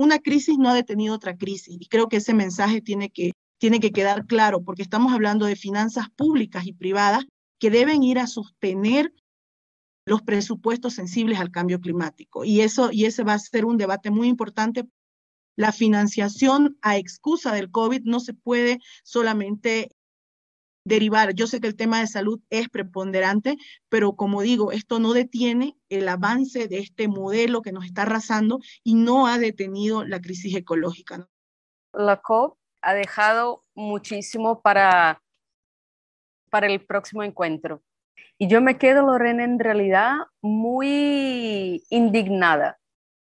una crisis no ha detenido otra crisis y creo que ese mensaje tiene que, tiene que quedar claro porque estamos hablando de finanzas públicas y privadas que deben ir a sostener los presupuestos sensibles al cambio climático. Y, eso, y ese va a ser un debate muy importante. La financiación a excusa del COVID no se puede solamente derivar. Yo sé que el tema de salud es preponderante, pero como digo, esto no detiene el avance de este modelo que nos está arrasando y no ha detenido la crisis ecológica. La COP ha dejado muchísimo para, para el próximo encuentro. Y yo me quedo, Lorena, en realidad muy indignada.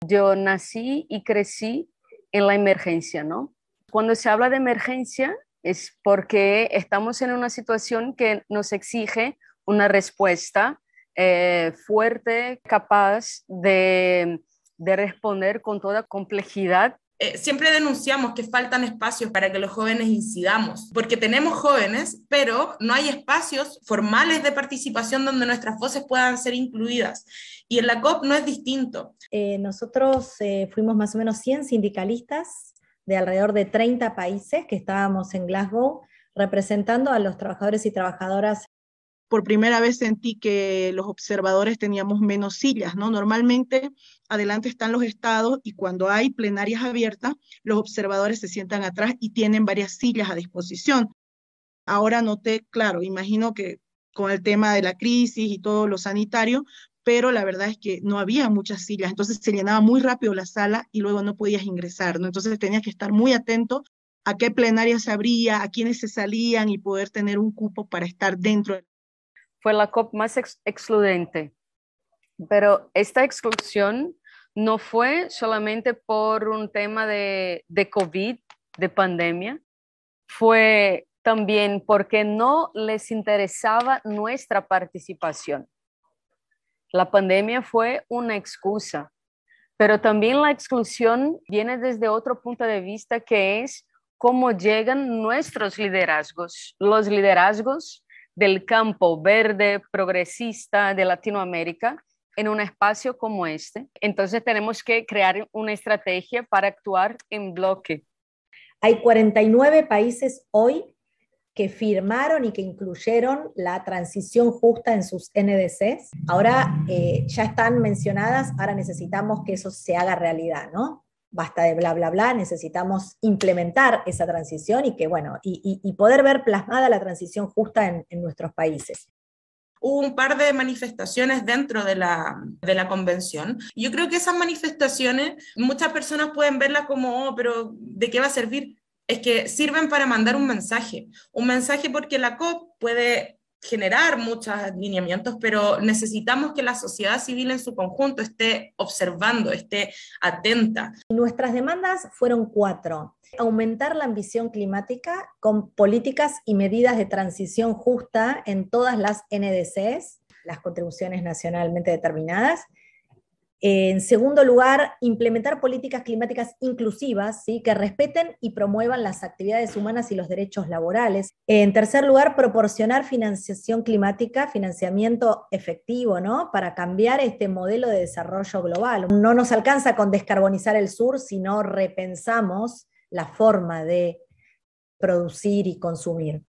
Yo nací y crecí en la emergencia, ¿no? Cuando se habla de emergencia, es porque estamos en una situación que nos exige una respuesta eh, fuerte, capaz de, responder con toda complejidad eh, siempre denunciamos que faltan espacios para que los jóvenes incidamos, porque tenemos jóvenes, pero no hay espacios formales de participación donde nuestras voces puedan ser incluidas. Y en la COP no es distinto. Eh, nosotros fuimos más o menos 100 sindicalistas de alrededor de 30 países que estábamos en Glasgow representando a los trabajadores y trabajadoras. Por primera vez sentí que los observadores teníamos menos sillas, ¿no? Normalmente adelante están los estados y cuando hay plenarias abiertas, los observadores se sientan atrás y tienen varias sillas a disposición. Ahora noté, claro, imagino que con el tema de la crisis y todo lo sanitario, pero la verdad es que no había muchas sillas, entonces se llenaba muy rápido la sala y luego no podías ingresar, ¿no? Entonces tenías que estar muy atento a qué plenaria se abría, a quiénes se salían y poder tener un cupo para estar dentro. Fue la COP más excludente, pero esta exclusión no fue solamente por un tema de COVID, de pandemia, fue también porque no les interesaba nuestra participación la pandemia fue una excusa, pero también la exclusión viene desde otro punto de vista que es cómo llegan nuestros liderazgos, los liderazgos del campo verde, progresista de Latinoamérica en un espacio como este. Entonces tenemos que crear una estrategia para actuar en bloque. Hay 49 países hoy que firmaron y que incluyeron la transición justa en sus NDCs. Ahora eh, ya están mencionadas, ahora necesitamos que eso se haga realidad, ¿no? Basta de bla, bla, bla, necesitamos implementar esa transición y que, bueno, y, poder ver plasmada la transición justa en, nuestros países hubo un par de manifestaciones dentro de la, de la, convención. Yo creo que esas manifestaciones, muchas personas pueden verlas como, oh, pero ¿de qué va a servir? es que sirven para mandar un mensaje. Un mensaje porque la COP puede generar muchos lineamientos, pero necesitamos que la sociedad civil en su conjunto esté observando, esté atenta. Nuestras demandas fueron cuatro. Aumentar la ambición climática con políticas y medidas de transición justa en todas las NDCs, las contribuciones nacionalmente determinadas, en segundo lugar, implementar políticas climáticas inclusivas ¿sí? que respeten y promuevan las actividades humanas y los derechos laborales. En tercer lugar, proporcionar financiación climática, financiamiento efectivo, ¿no? Para cambiar este modelo de desarrollo global. No nos alcanza con descarbonizar el sur si no repensamos la forma de producir y consumir.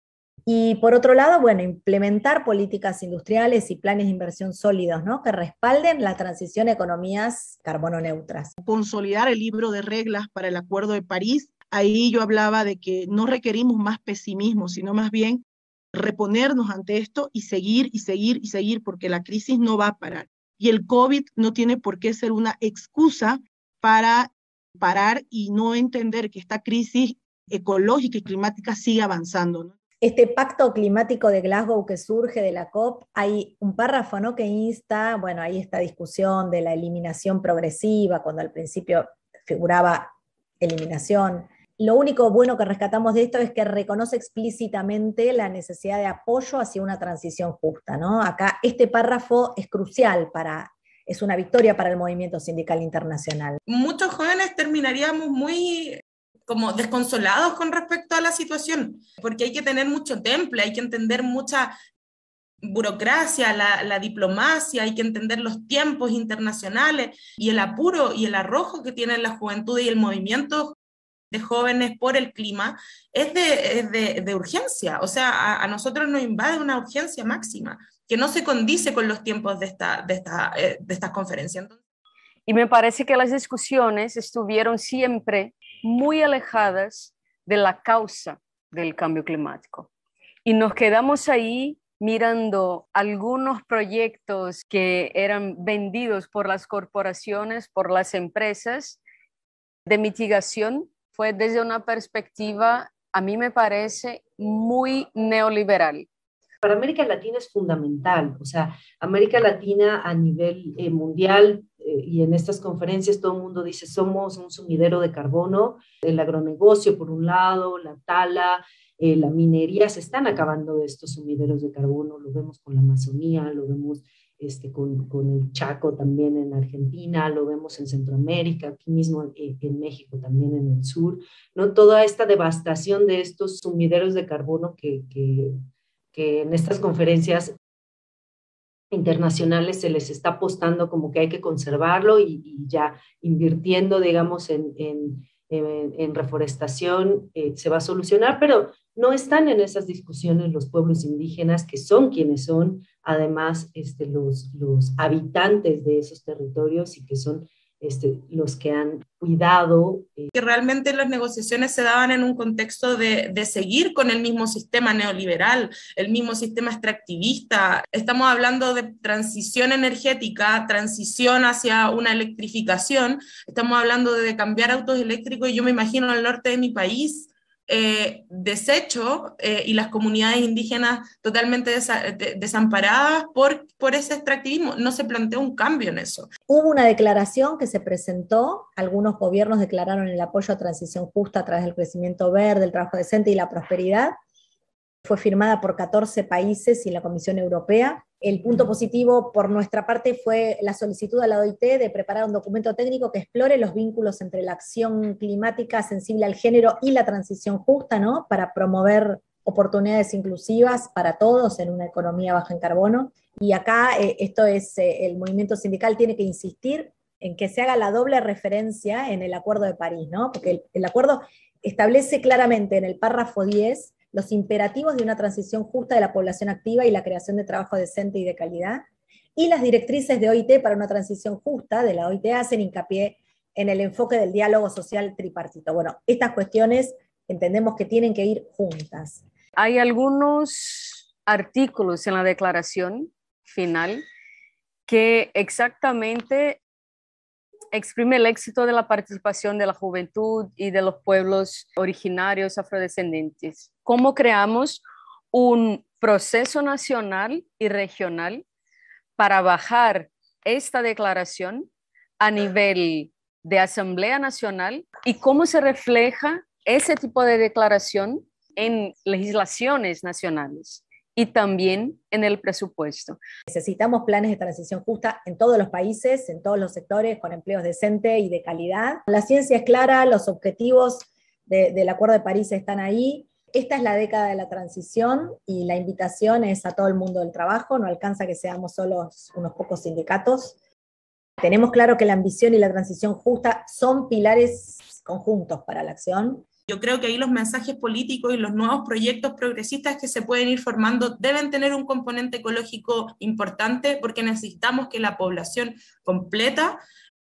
Y por otro lado, bueno, implementar políticas industriales y planes de inversión sólidos, ¿no? Que respalden la transición a economías carbono neutras. Consolidar el libro de reglas para el Acuerdo de París. Ahí yo hablaba de que no requerimos más pesimismo, sino más bien reponernos ante esto y seguir y seguir y seguir, porque la crisis no va a parar. Y el COVID no tiene por qué ser una excusa para parar y no entender que esta crisis ecológica y climática sigue avanzando. ¿no? este pacto climático de Glasgow que surge de la COP, hay un párrafo que insta, bueno, hay esta discusión de la eliminación progresiva, cuando al principio figuraba eliminación. Lo único bueno que rescatamos de esto es que reconoce explícitamente la necesidad de apoyo hacia una transición justa. ¿no? Acá este párrafo es crucial para es una victoria para el movimiento sindical internacional. Muchos jóvenes terminaríamos muy como desconsolados con respecto a la situación, porque hay que tener mucho temple, hay que entender mucha burocracia, la, diplomacia, hay que entender los tiempos internacionales y el apuro y el arrojo que tiene la juventud y el movimiento de jóvenes por el clima es de, urgencia, o sea, a, nosotros nos invade una urgencia máxima que no se condice con los tiempos de esta, de eh, estas conferencias. y me parece que las discusiones estuvieron siempre muy alejadas de la causa del cambio climático. Y nos quedamos ahí mirando algunos proyectos que eran vendidos por las corporaciones, por las empresas de mitigación, fue desde una perspectiva, a mí me parece, muy neoliberal. Para América Latina es fundamental, o sea, América Latina a nivel eh, mundial eh, y en estas conferencias todo el mundo dice, somos un sumidero de carbono, el agronegocio por un lado, la tala, eh, la minería, se están acabando estos sumideros de carbono, lo vemos con la Amazonía, lo vemos este, con, con, el Chaco también en Argentina, lo vemos en Centroamérica, aquí mismo eh, en, México también en el sur, ¿no? Toda esta devastación de estos sumideros de carbono que, que, que en estas conferencias internacionales se les está apostando como que hay que conservarlo y, ya invirtiendo, digamos, en, en, reforestación eh, se va a solucionar, pero no están en esas discusiones los pueblos indígenas que son quienes son, además, este, los, los habitantes de esos territorios y que son este, los que han cuidado. Eh, que realmente las negociaciones se daban en un contexto de, de, seguir con el mismo sistema neoliberal, el mismo sistema extractivista. Estamos hablando de transición energética, transición hacia una electrificación, estamos hablando de cambiar autos eléctricos y yo me imagino al norte de mi país eh, desecho eh, y las comunidades indígenas totalmente desamparadas por, por ese extractivismo. No se planteó un cambio en eso. Hubo una declaración que se presentó, algunos gobiernos declararon el apoyo a transición justa a través del crecimiento verde, el trabajo decente y la prosperidad. Fue firmada por 14 países y la Comisión Europea el punto positivo por nuestra parte fue la solicitud a la OIT de preparar un documento técnico que explore los vínculos entre la acción climática sensible al género y la transición justa, ¿no? Para promover oportunidades inclusivas para todos en una economía baja en carbono. Y acá eh, esto es, eh, el movimiento sindical tiene que insistir en que se haga la doble referencia en el Acuerdo de París, ¿no? Porque el, el acuerdo establece claramente en el párrafo 10 los imperativos de una transición justa de la población activa y la creación de trabajo decente y de calidad, y las directrices de OIT para una transición justa de la OIT hacen hincapié en el enfoque del diálogo social tripartito. Bueno, estas cuestiones entendemos que tienen que ir juntas. Hay algunos artículos en la declaración final que exactamente exprime el éxito de la participación de la juventud y de los pueblos originarios afrodescendientes. ¿Cómo creamos un proceso nacional y regional para bajar esta declaración a nivel de Asamblea Nacional y cómo se refleja ese tipo de declaración en legislaciones nacionales? y también en el presupuesto. Necesitamos planes de transición justa en todos los países, en todos los sectores, con empleos decentes y de calidad. La ciencia es clara, los objetivos del Acuerdo de París están ahí. Esta es la década de la transición y la invitación es a todo el mundo del trabajo, no alcanza que seamos solo unos pocos sindicatos. Tenemos claro que la ambición y la transición justa son pilares conjuntos para la acción yo creo que ahí los mensajes políticos y los nuevos proyectos progresistas que se pueden ir formando deben tener un componente ecológico importante porque necesitamos que la población completa,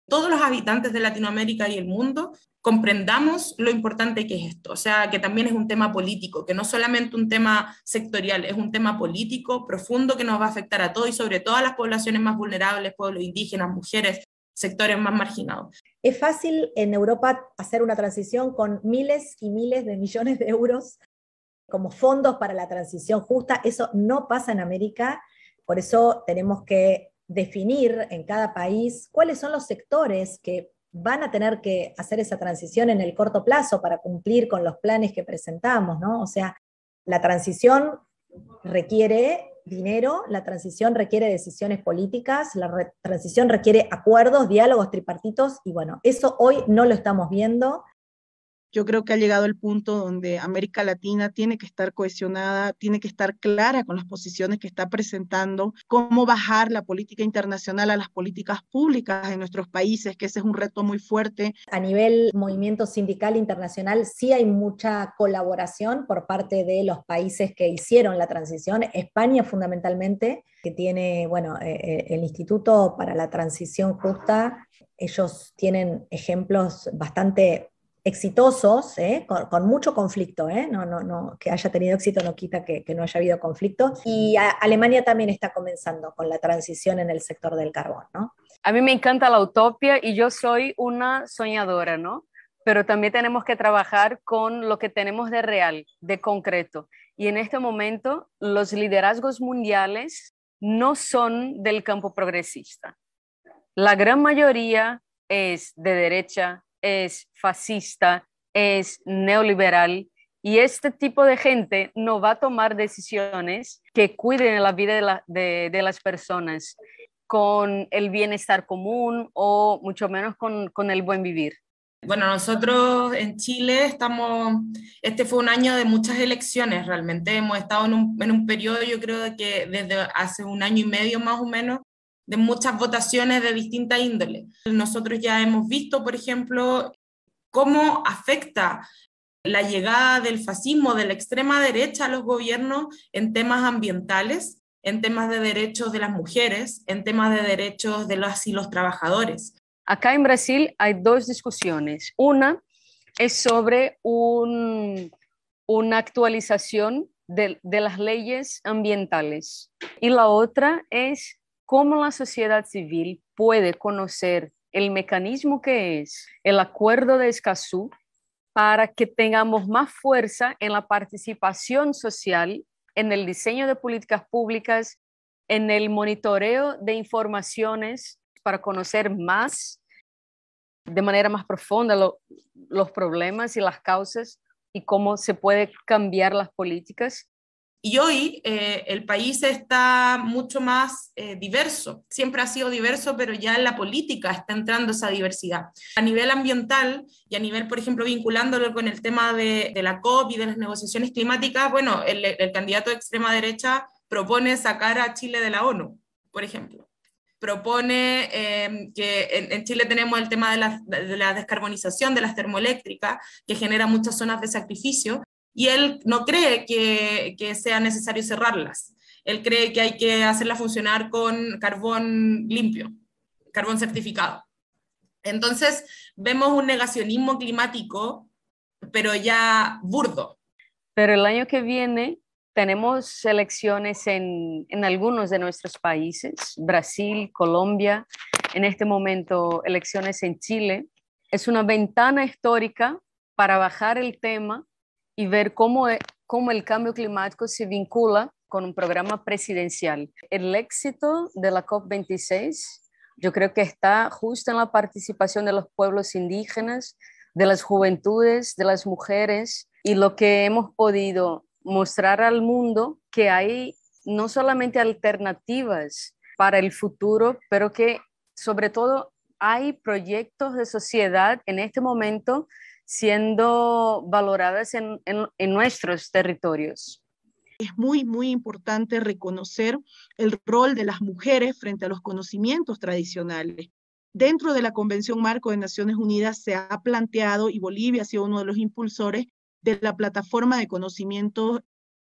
todos los habitantes de Latinoamérica y el mundo, comprendamos lo importante que es esto, o sea, que también es un tema político, que no solamente un tema sectorial, es un tema político profundo que nos va a afectar a todos y sobre todo a las poblaciones más vulnerables, pueblos indígenas, mujeres, sectores más marginados. ¿Es fácil en Europa hacer una transición con miles y miles de millones de euros como fondos para la transición justa? Eso no pasa en América, por eso tenemos que definir en cada país cuáles son los sectores que van a tener que hacer esa transición en el corto plazo para cumplir con los planes que presentamos, ¿no? O sea, la transición requiere dinero, la transición requiere decisiones políticas, la transición requiere acuerdos, diálogos tripartitos, y bueno, eso hoy no lo estamos viendo. Yo creo que ha llegado el punto donde América Latina tiene que estar cohesionada, tiene que estar clara con las posiciones que está presentando, cómo bajar la política internacional a las políticas públicas en nuestros países, que ese es un reto muy fuerte. A nivel movimiento sindical internacional, sí hay mucha colaboración por parte de los países que hicieron la transición, España fundamentalmente, que tiene, bueno, eh, eh, el Instituto para la Transición Justa, ellos tienen ejemplos bastante exitosos, ¿eh? con, mucho conflicto, ¿eh? no, no, no, que haya tenido éxito no quita que, no haya habido conflicto, y Alemania también está comenzando con la transición en el sector del carbón. ¿no? A mí me encanta la utopía y yo soy una soñadora, ¿no? pero también tenemos que trabajar con lo que tenemos de real, de concreto. Y en este momento los liderazgos mundiales no son del campo progresista. La gran mayoría es de derecha, es fascista, es neoliberal y este tipo de gente no va a tomar decisiones que cuiden la vida de, de, las personas con el bienestar común o mucho menos con, con el buen vivir. Bueno, nosotros en Chile estamos, este fue un año de muchas elecciones realmente, hemos estado en un, en un periodo yo creo que desde hace un año y medio más o menos de muchas votaciones de distinta índole. Nosotros ya hemos visto, por ejemplo, cómo afecta la llegada del fascismo de la extrema derecha a los gobiernos en temas ambientales, en temas de derechos de las mujeres, en temas de derechos de los y los trabajadores. Acá en Brasil hay dos discusiones. Una es sobre un, una actualización de, de las leyes ambientales y la otra es cómo la sociedad civil puede conocer el mecanismo que es el acuerdo de Escazú para que tengamos más fuerza en la participación social, en el diseño de políticas públicas, en el monitoreo de informaciones para conocer más, de manera más profunda, los problemas y las causas y cómo se puede cambiar las políticas. Y hoy eh, el país está mucho más eh, diverso. Siempre ha sido diverso, pero ya en la política está entrando esa diversidad. A nivel ambiental y a nivel, por ejemplo, vinculándolo con el tema de, la COP y de las negociaciones climáticas, bueno, el, candidato de extrema derecha propone sacar a Chile de la ONU, por ejemplo propone eh, que en, Chile tenemos el tema de la, de la, descarbonización de las termoeléctricas, que genera muchas zonas de sacrificio, y él no cree que, sea necesario cerrarlas. Él cree que hay que hacerlas funcionar con carbón limpio, carbón certificado. Entonces, vemos un negacionismo climático, pero ya burdo. Pero el año que viene tenemos elecciones en, en, algunos de nuestros países, Brasil, Colombia, en este momento elecciones en Chile. Es una ventana histórica para bajar el tema y ver cómo, e, cómo el cambio climático se vincula con un programa presidencial. El éxito de la COP26 yo creo que está justo en la participación de los pueblos indígenas, de las juventudes, de las mujeres y lo que hemos podido mostrar al mundo que hay no solamente alternativas para el futuro, pero que sobre todo hay proyectos de sociedad en este momento siendo valoradas en, en, nuestros territorios es muy, muy importante reconocer el rol de las mujeres frente a los conocimientos tradicionales. Dentro de la Convención Marco de Naciones Unidas se ha planteado, y Bolivia ha sido uno de los impulsores, de la plataforma de conocimientos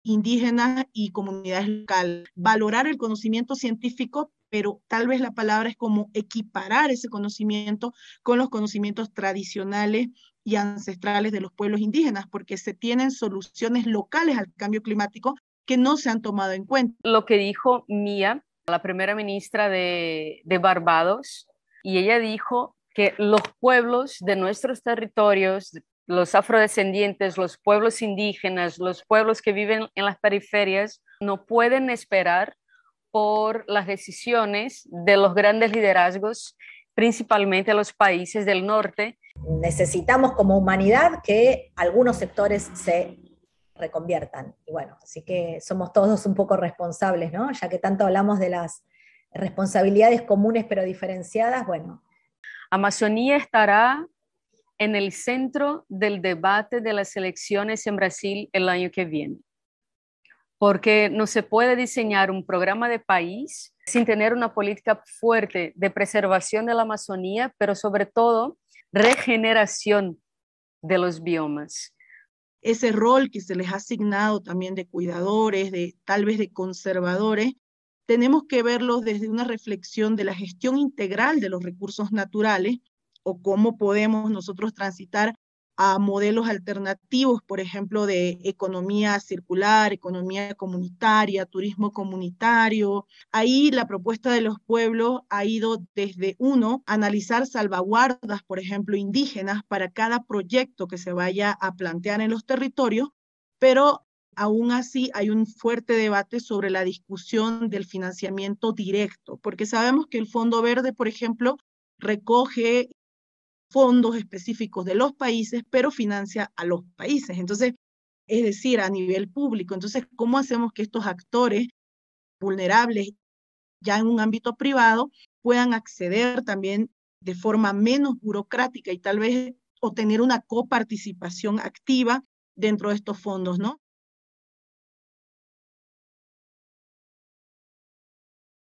indígenas y comunidades locales. Valorar el conocimiento científico, pero tal vez la palabra es como equiparar ese conocimiento con los conocimientos tradicionales y ancestrales de los pueblos indígenas, porque se tienen soluciones locales al cambio climático que no se han tomado en cuenta. Lo que dijo Mía, la primera ministra de, de Barbados, y ella dijo que los pueblos de nuestros territorios, los afrodescendientes, los pueblos indígenas, los pueblos que viven en las periferias, no pueden esperar por las decisiones de los grandes liderazgos principalmente a los países del norte. Necesitamos como humanidad que algunos sectores se reconviertan. Y bueno, así que somos todos un poco responsables, ¿no? Ya que tanto hablamos de las responsabilidades comunes pero diferenciadas, bueno. Amazonía estará en el centro del debate de las elecciones en Brasil el año que viene, porque no se puede diseñar un programa de país sin tener una política fuerte de preservación de la Amazonía, pero sobre todo regeneración de los biomas. Ese rol que se les ha asignado también de cuidadores, de tal vez de conservadores, tenemos que verlo desde una reflexión de la gestión integral de los recursos naturales o cómo podemos nosotros transitar a modelos alternativos, por ejemplo, de economía circular, economía comunitaria, turismo comunitario. Ahí la propuesta de los pueblos ha ido desde uno, analizar salvaguardas, por ejemplo, indígenas para cada proyecto que se vaya a plantear en los territorios, pero aún así hay un fuerte debate sobre la discusión del financiamiento directo, porque sabemos que el Fondo Verde, por ejemplo, recoge fondos específicos de los países, pero financia a los países. Entonces, es decir, a nivel público. Entonces, ¿cómo hacemos que estos actores vulnerables ya en un ámbito privado puedan acceder también de forma menos burocrática y tal vez obtener una coparticipación activa dentro de estos fondos, ¿no?